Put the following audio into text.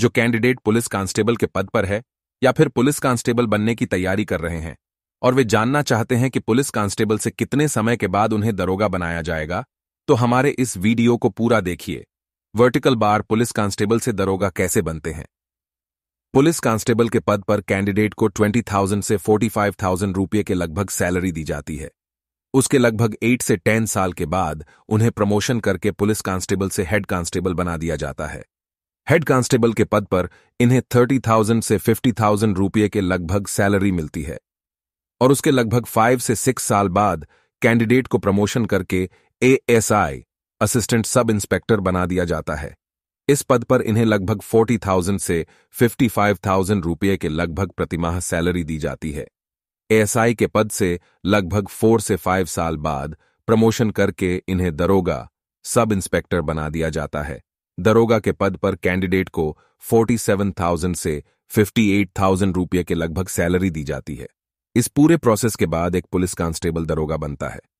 जो candidate police constable के पद पर है या फिर पुलिस कांस्टेबल बनने की तैयारी कर रहे हैं और वे जानना चाहते हैं कि पुलिस कांस्टेबल से कितने समय के बाद उन्हें दरोगा बनाया जाएगा तो हमारे इस वीडियो को पूरा देखिए वर्टिकल बार पुलिस कांस्टेबल से दरोगा कैसे बनते हैं पुलिस कांस्टेबल के पद पर कैंडिडेट को 20,000 से 45,000 रुपये के लगभग सैलरी दी जाती है उसके लगभग 8 से 10 साल के बाद उन्हें प्रमोशन करके पुलिस कांस्टेबल से हेड कांस्टेबल बना दिया जाता है हेड कांस्टेबल के पद पर इन्हें थर्टी थाउजेंड से फिफ्टी थाउजेंड रुपये के लगभग सैलरी मिलती है और उसके लगभग फाइव से सिक्स साल बाद कैंडिडेट को प्रमोशन करके S I assistant sub inspector बना दिया जाता है इस पद पर इन्हें लगभग फोर्टी थाउजेंड से फिफ्टी फाइव थाउजेंड रुपये के लगभग प्रतिमाह सैलरी दी जाती है एएसआई के पद से लगभग फोर से फाइव साल बाद प्रमोशन करके इन्हें दरोगा सब इंस्पेक्टर बना दिया जाता है दरोगा के पद पर कैंडिडेट को 47,000 से 58,000 रुपये के लगभग सैलरी दी जाती है इस पूरे प्रोसेस के बाद एक पुलिस कांस्टेबल दरोगा बनता है